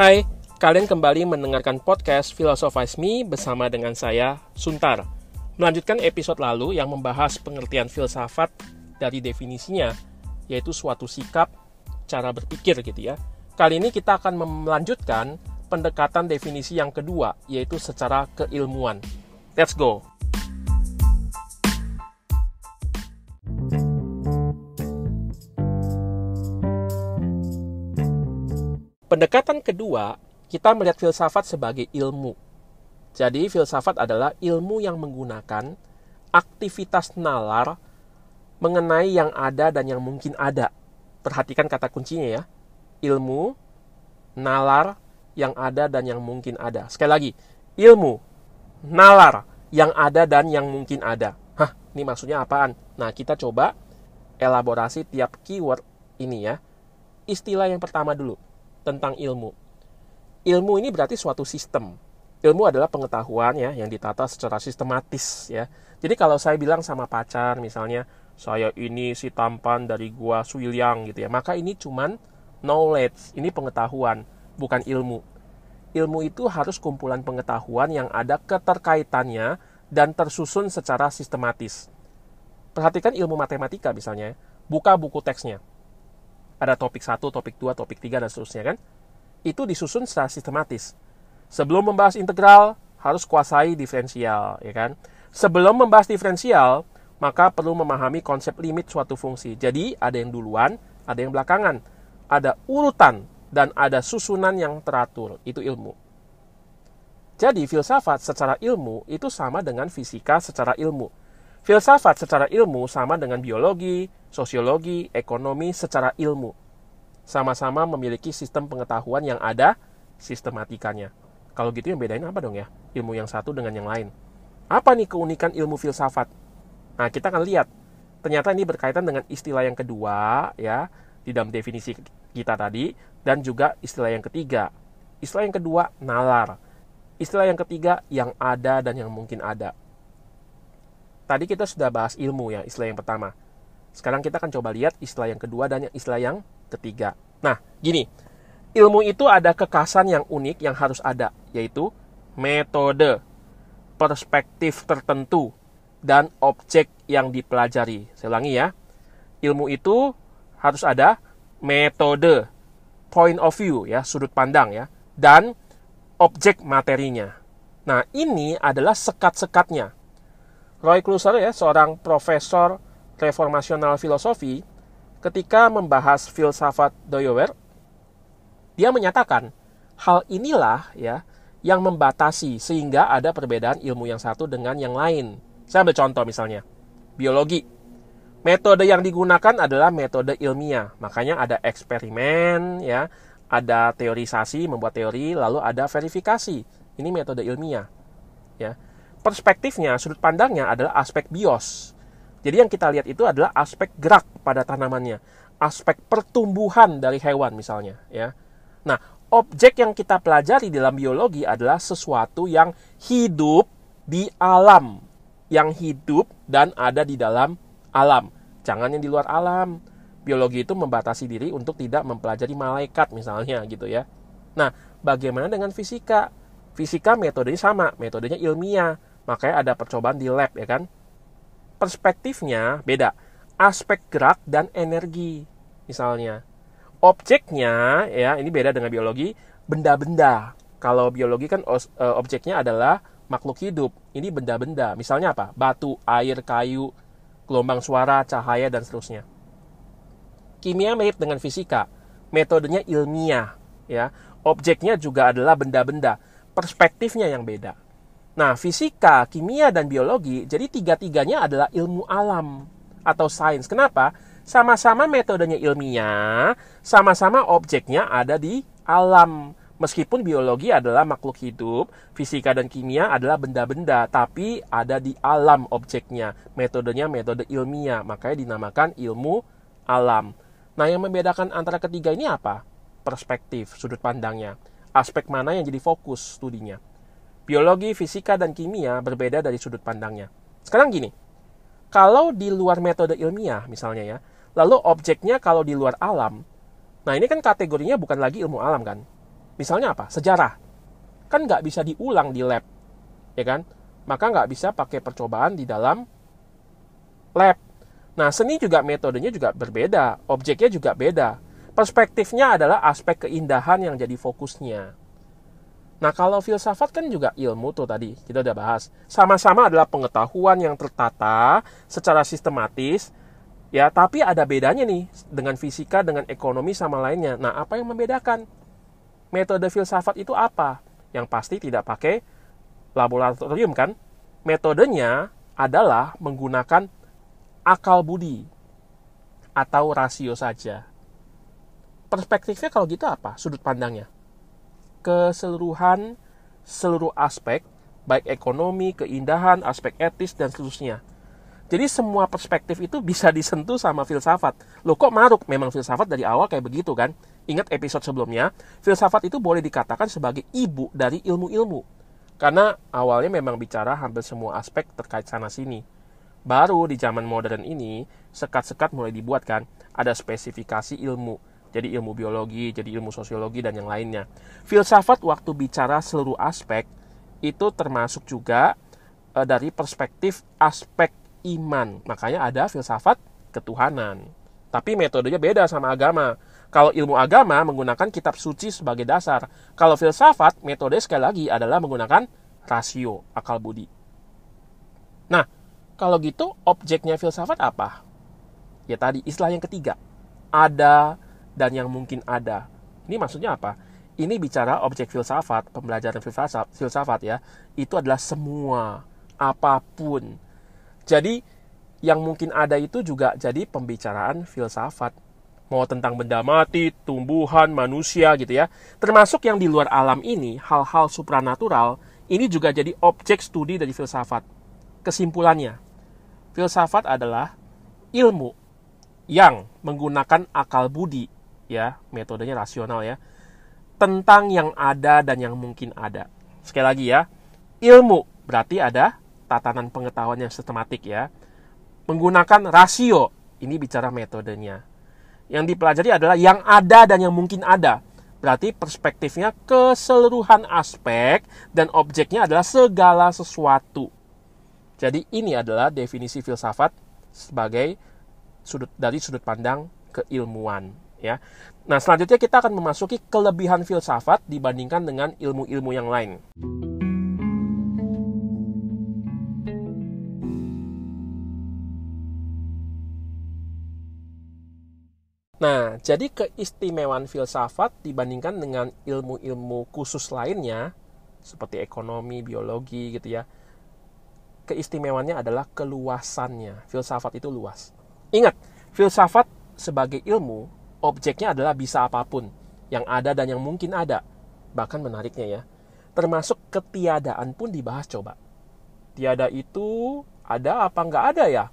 Hai, kalian kembali mendengarkan podcast Philosophize Me bersama dengan saya, Suntar. Melanjutkan episode lalu yang membahas pengertian filsafat dari definisinya, yaitu suatu sikap, cara berpikir gitu ya. Kali ini kita akan melanjutkan pendekatan definisi yang kedua, yaitu secara keilmuan. Let's go! Pendekatan kedua, kita melihat filsafat sebagai ilmu. Jadi filsafat adalah ilmu yang menggunakan aktivitas nalar mengenai yang ada dan yang mungkin ada. Perhatikan kata kuncinya ya. Ilmu, nalar, yang ada dan yang mungkin ada. Sekali lagi, ilmu, nalar, yang ada dan yang mungkin ada. Hah, ini maksudnya apaan? Nah, kita coba elaborasi tiap keyword ini ya. Istilah yang pertama dulu, tentang ilmu. Ilmu ini berarti suatu sistem. Ilmu adalah pengetahuan ya yang ditata secara sistematis ya. Jadi kalau saya bilang sama pacar misalnya, saya ini si tampan dari gua Suilyang gitu ya. Maka ini cuman knowledge, ini pengetahuan, bukan ilmu. Ilmu itu harus kumpulan pengetahuan yang ada keterkaitannya dan tersusun secara sistematis. Perhatikan ilmu matematika misalnya, ya. buka buku teksnya ada topik 1, topik 2, topik 3, dan seterusnya kan. Itu disusun secara sistematis. Sebelum membahas integral, harus kuasai diferensial, ya kan? Sebelum membahas diferensial, maka perlu memahami konsep limit suatu fungsi. Jadi, ada yang duluan, ada yang belakangan, ada urutan, dan ada susunan yang teratur. Itu ilmu. Jadi, filsafat secara ilmu itu sama dengan fisika secara ilmu. Filsafat secara ilmu sama dengan biologi, sosiologi, ekonomi secara ilmu. Sama-sama memiliki sistem pengetahuan yang ada sistematikanya. Kalau gitu yang bedain apa dong ya? Ilmu yang satu dengan yang lain. Apa nih keunikan ilmu filsafat? Nah, kita akan lihat. Ternyata ini berkaitan dengan istilah yang kedua ya, di dalam definisi kita tadi dan juga istilah yang ketiga. Istilah yang kedua nalar. Istilah yang ketiga yang ada dan yang mungkin ada. Tadi kita sudah bahas ilmu ya, istilah yang pertama. Sekarang kita akan coba lihat istilah yang kedua dan istilah yang ketiga. Nah, gini. Ilmu itu ada kekasan yang unik yang harus ada, yaitu metode, perspektif tertentu, dan objek yang dipelajari. Saya ulangi ya. Ilmu itu harus ada metode, point of view ya, sudut pandang ya, dan objek materinya. Nah, ini adalah sekat-sekatnya. Roy Kluser ya, seorang profesor reformasional filosofi, ketika membahas filsafat Doyower, dia menyatakan hal inilah ya yang membatasi sehingga ada perbedaan ilmu yang satu dengan yang lain. Saya ambil contoh misalnya, biologi. Metode yang digunakan adalah metode ilmiah, makanya ada eksperimen, ya, ada teorisasi, membuat teori, lalu ada verifikasi. Ini metode ilmiah, ya perspektifnya, sudut pandangnya adalah aspek bios. Jadi yang kita lihat itu adalah aspek gerak pada tanamannya, aspek pertumbuhan dari hewan misalnya, ya. Nah, objek yang kita pelajari dalam biologi adalah sesuatu yang hidup di alam, yang hidup dan ada di dalam alam. Jangan yang di luar alam. Biologi itu membatasi diri untuk tidak mempelajari malaikat misalnya gitu ya. Nah, bagaimana dengan fisika? Fisika metodenya sama, metodenya ilmiah Makanya ada percobaan di lab ya kan. Perspektifnya beda. Aspek gerak dan energi misalnya. Objeknya ya ini beda dengan biologi benda-benda. Kalau biologi kan e, objeknya adalah makhluk hidup. Ini benda-benda. Misalnya apa? Batu, air, kayu, gelombang suara, cahaya dan seterusnya. Kimia mirip dengan fisika. Metodenya ilmiah ya. Objeknya juga adalah benda-benda. Perspektifnya yang beda. Nah, fisika, kimia, dan biologi, jadi tiga-tiganya adalah ilmu alam atau sains. Kenapa? Sama-sama metodenya ilmiah, sama-sama objeknya ada di alam. Meskipun biologi adalah makhluk hidup, fisika dan kimia adalah benda-benda, tapi ada di alam objeknya. Metodenya metode ilmiah, makanya dinamakan ilmu alam. Nah, yang membedakan antara ketiga ini apa? Perspektif, sudut pandangnya. Aspek mana yang jadi fokus studinya? biologi, fisika, dan kimia berbeda dari sudut pandangnya. Sekarang gini, kalau di luar metode ilmiah misalnya ya, lalu objeknya kalau di luar alam, nah ini kan kategorinya bukan lagi ilmu alam kan. Misalnya apa? Sejarah. Kan nggak bisa diulang di lab, ya kan? Maka nggak bisa pakai percobaan di dalam lab. Nah, seni juga metodenya juga berbeda, objeknya juga beda. Perspektifnya adalah aspek keindahan yang jadi fokusnya. Nah, kalau filsafat kan juga ilmu tuh tadi, kita udah bahas. Sama-sama adalah pengetahuan yang tertata secara sistematis, ya, tapi ada bedanya nih dengan fisika, dengan ekonomi sama lainnya. Nah, apa yang membedakan? Metode filsafat itu apa? Yang pasti tidak pakai laboratorium kan? Metodenya adalah menggunakan akal budi atau rasio saja. Perspektifnya kalau gitu apa? Sudut pandangnya? keseluruhan seluruh aspek, baik ekonomi, keindahan, aspek etis, dan seterusnya. Jadi semua perspektif itu bisa disentuh sama filsafat. Loh kok maruk? Memang filsafat dari awal kayak begitu kan? Ingat episode sebelumnya, filsafat itu boleh dikatakan sebagai ibu dari ilmu-ilmu. Karena awalnya memang bicara hampir semua aspek terkait sana-sini. Baru di zaman modern ini, sekat-sekat mulai dibuat kan? Ada spesifikasi ilmu jadi ilmu biologi, jadi ilmu sosiologi dan yang lainnya. Filsafat waktu bicara seluruh aspek itu termasuk juga e, dari perspektif aspek iman. Makanya ada filsafat ketuhanan. Tapi metodenya beda sama agama. Kalau ilmu agama menggunakan kitab suci sebagai dasar. Kalau filsafat, metode sekali lagi adalah menggunakan rasio, akal budi. Nah, kalau gitu objeknya filsafat apa? Ya tadi, istilah yang ketiga. Ada dan yang mungkin ada. Ini maksudnya apa? Ini bicara objek filsafat, pembelajaran filsafat, filsafat ya. Itu adalah semua, apapun. Jadi yang mungkin ada itu juga jadi pembicaraan filsafat. Mau tentang benda mati, tumbuhan, manusia gitu ya. Termasuk yang di luar alam ini, hal-hal supranatural, ini juga jadi objek studi dari filsafat. Kesimpulannya, filsafat adalah ilmu yang menggunakan akal budi ya, metodenya rasional ya, tentang yang ada dan yang mungkin ada. Sekali lagi ya, ilmu berarti ada tatanan pengetahuan yang sistematik ya. Menggunakan rasio, ini bicara metodenya. Yang dipelajari adalah yang ada dan yang mungkin ada. Berarti perspektifnya keseluruhan aspek dan objeknya adalah segala sesuatu. Jadi ini adalah definisi filsafat sebagai sudut dari sudut pandang keilmuan ya. Nah, selanjutnya kita akan memasuki kelebihan filsafat dibandingkan dengan ilmu-ilmu yang lain. Nah, jadi keistimewaan filsafat dibandingkan dengan ilmu-ilmu khusus lainnya seperti ekonomi, biologi gitu ya. Keistimewaannya adalah keluasannya. Filsafat itu luas. Ingat, filsafat sebagai ilmu Objeknya adalah bisa apapun, yang ada dan yang mungkin ada. Bahkan menariknya ya, termasuk ketiadaan pun dibahas coba. Tiada itu ada apa nggak ada ya?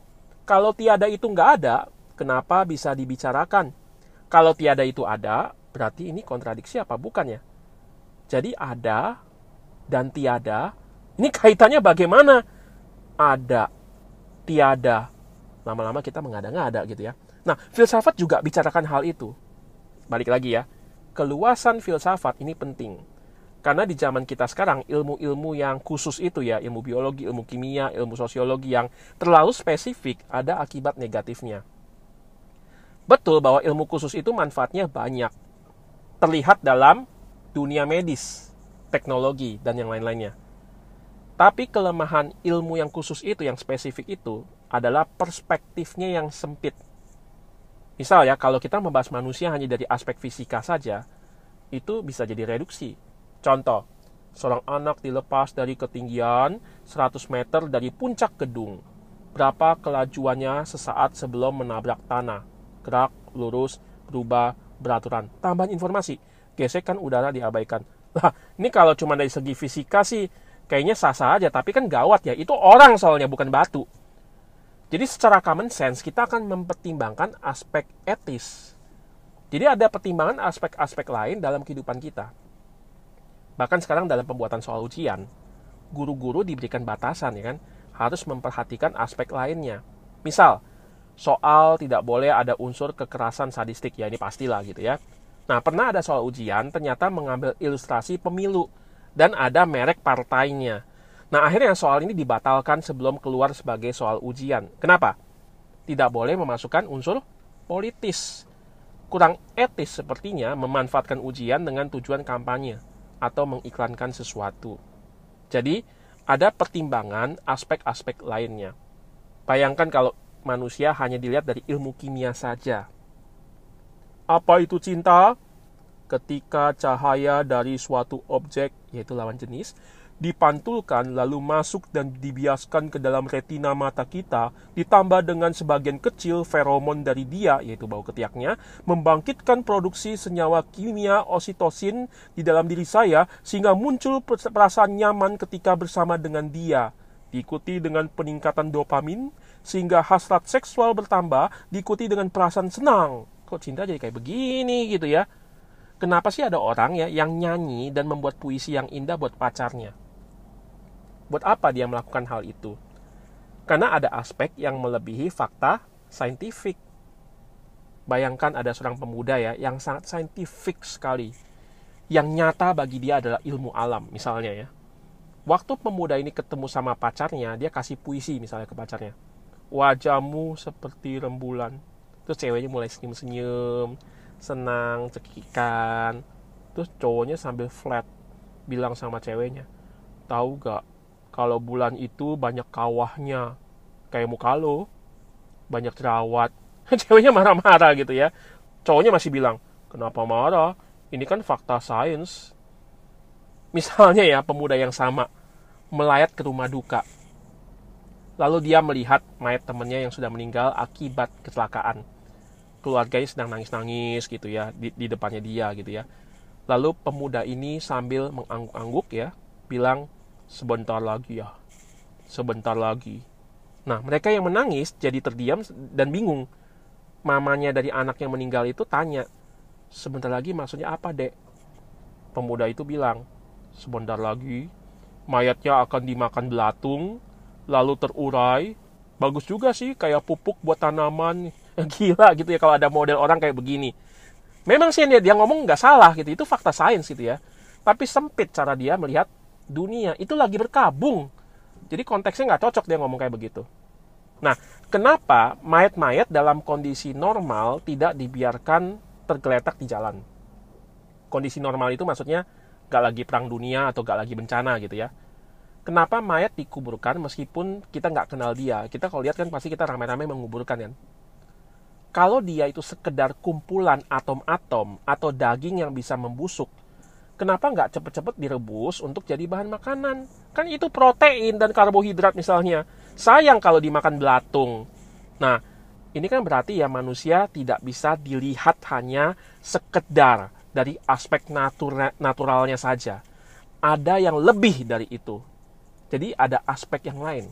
Kalau tiada itu nggak ada, kenapa bisa dibicarakan? Kalau tiada itu ada, berarti ini kontradiksi apa bukan ya? Jadi ada dan tiada, ini kaitannya bagaimana? Ada, tiada, lama-lama kita mengada-ngada gitu ya. Nah, filsafat juga bicarakan hal itu. Balik lagi ya, keluasan filsafat ini penting. Karena di zaman kita sekarang, ilmu-ilmu yang khusus itu ya, ilmu biologi, ilmu kimia, ilmu sosiologi yang terlalu spesifik, ada akibat negatifnya. Betul bahwa ilmu khusus itu manfaatnya banyak. Terlihat dalam dunia medis, teknologi, dan yang lain-lainnya. Tapi kelemahan ilmu yang khusus itu, yang spesifik itu, adalah perspektifnya yang sempit. Misal ya, kalau kita membahas manusia hanya dari aspek fisika saja, itu bisa jadi reduksi. Contoh, seorang anak dilepas dari ketinggian 100 meter dari puncak gedung. Berapa kelajuannya sesaat sebelum menabrak tanah? Gerak, lurus, berubah, beraturan. Tambahan informasi, gesekan udara diabaikan. Nah, ini kalau cuma dari segi fisika sih kayaknya sah-sah aja, tapi kan gawat ya. Itu orang soalnya bukan batu. Jadi secara common sense kita akan mempertimbangkan aspek etis. Jadi ada pertimbangan aspek-aspek lain dalam kehidupan kita. Bahkan sekarang dalam pembuatan soal ujian, guru-guru diberikan batasan ya kan, harus memperhatikan aspek lainnya. Misal, soal tidak boleh ada unsur kekerasan sadistik ya ini pastilah gitu ya. Nah, pernah ada soal ujian ternyata mengambil ilustrasi pemilu dan ada merek partainya. Nah, akhirnya soal ini dibatalkan sebelum keluar sebagai soal ujian. Kenapa? Tidak boleh memasukkan unsur politis. Kurang etis sepertinya memanfaatkan ujian dengan tujuan kampanye atau mengiklankan sesuatu. Jadi, ada pertimbangan aspek-aspek lainnya. Bayangkan kalau manusia hanya dilihat dari ilmu kimia saja. Apa itu cinta? Ketika cahaya dari suatu objek, yaitu lawan jenis, dipantulkan lalu masuk dan dibiaskan ke dalam retina mata kita, ditambah dengan sebagian kecil feromon dari dia, yaitu bau ketiaknya, membangkitkan produksi senyawa kimia ositosin di dalam diri saya sehingga muncul perasaan nyaman ketika bersama dengan dia. Diikuti dengan peningkatan dopamin, sehingga hasrat seksual bertambah, diikuti dengan perasaan senang. Kok cinta jadi kayak begini gitu ya? Kenapa sih ada orang ya yang nyanyi dan membuat puisi yang indah buat pacarnya? Buat apa dia melakukan hal itu? Karena ada aspek yang melebihi fakta saintifik. Bayangkan ada seorang pemuda ya yang sangat saintifik sekali. Yang nyata bagi dia adalah ilmu alam misalnya ya. Waktu pemuda ini ketemu sama pacarnya, dia kasih puisi misalnya ke pacarnya. Wajahmu seperti rembulan. Terus ceweknya mulai senyum-senyum, senang, cekikan. Terus cowoknya sambil flat bilang sama ceweknya, "Tahu gak kalau bulan itu banyak kawahnya kayak muka lo banyak jerawat ceweknya marah-marah gitu ya cowoknya masih bilang kenapa marah ini kan fakta sains misalnya ya pemuda yang sama melayat ke rumah duka lalu dia melihat mayat temennya yang sudah meninggal akibat kecelakaan keluarganya sedang nangis-nangis gitu ya di, di depannya dia gitu ya lalu pemuda ini sambil mengangguk-angguk ya bilang sebentar lagi ya, sebentar lagi. Nah, mereka yang menangis jadi terdiam dan bingung. Mamanya dari anak yang meninggal itu tanya, sebentar lagi maksudnya apa, dek? Pemuda itu bilang, sebentar lagi mayatnya akan dimakan belatung, lalu terurai. Bagus juga sih, kayak pupuk buat tanaman. Gila gitu ya kalau ada model orang kayak begini. Memang sih dia, ngomong nggak salah gitu, itu fakta sains gitu ya. Tapi sempit cara dia melihat dunia itu lagi berkabung. Jadi konteksnya nggak cocok dia ngomong kayak begitu. Nah, kenapa mayat-mayat dalam kondisi normal tidak dibiarkan tergeletak di jalan? Kondisi normal itu maksudnya nggak lagi perang dunia atau nggak lagi bencana gitu ya. Kenapa mayat dikuburkan meskipun kita nggak kenal dia? Kita kalau lihat kan pasti kita rame-rame menguburkan kan. Kalau dia itu sekedar kumpulan atom-atom atau daging yang bisa membusuk, kenapa nggak cepet-cepet direbus untuk jadi bahan makanan? Kan itu protein dan karbohidrat misalnya. Sayang kalau dimakan belatung. Nah, ini kan berarti ya manusia tidak bisa dilihat hanya sekedar dari aspek natura naturalnya saja. Ada yang lebih dari itu. Jadi ada aspek yang lain.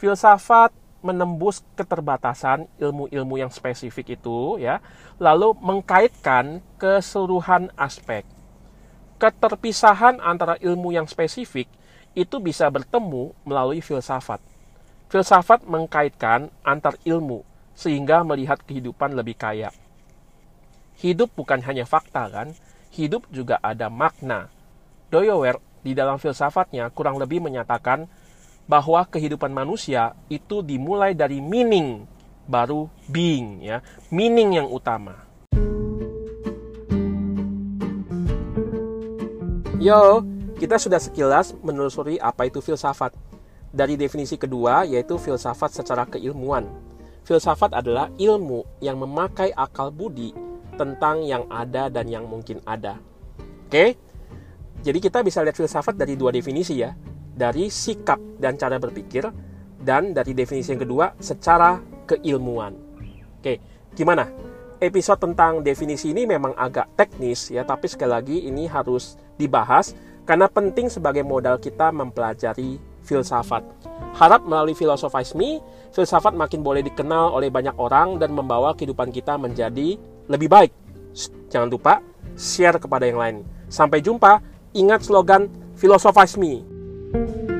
Filsafat menembus keterbatasan ilmu-ilmu yang spesifik itu ya, lalu mengkaitkan keseluruhan aspek keterpisahan antara ilmu yang spesifik itu bisa bertemu melalui filsafat. Filsafat mengkaitkan antar ilmu sehingga melihat kehidupan lebih kaya. Hidup bukan hanya fakta kan, hidup juga ada makna. Doyower di dalam filsafatnya kurang lebih menyatakan bahwa kehidupan manusia itu dimulai dari meaning baru being ya, meaning yang utama. Yo, kita sudah sekilas menelusuri apa itu filsafat. Dari definisi kedua, yaitu filsafat secara keilmuan. Filsafat adalah ilmu yang memakai akal budi tentang yang ada dan yang mungkin ada. Oke, jadi kita bisa lihat filsafat dari dua definisi ya, dari sikap dan cara berpikir, dan dari definisi yang kedua secara keilmuan. Oke, gimana? Episode tentang definisi ini memang agak teknis ya, tapi sekali lagi ini harus dibahas karena penting sebagai modal kita mempelajari filsafat. Harap melalui Philosophize Me, filsafat makin boleh dikenal oleh banyak orang dan membawa kehidupan kita menjadi lebih baik. Jangan lupa share kepada yang lain. Sampai jumpa, ingat slogan Philosophize Me. thank you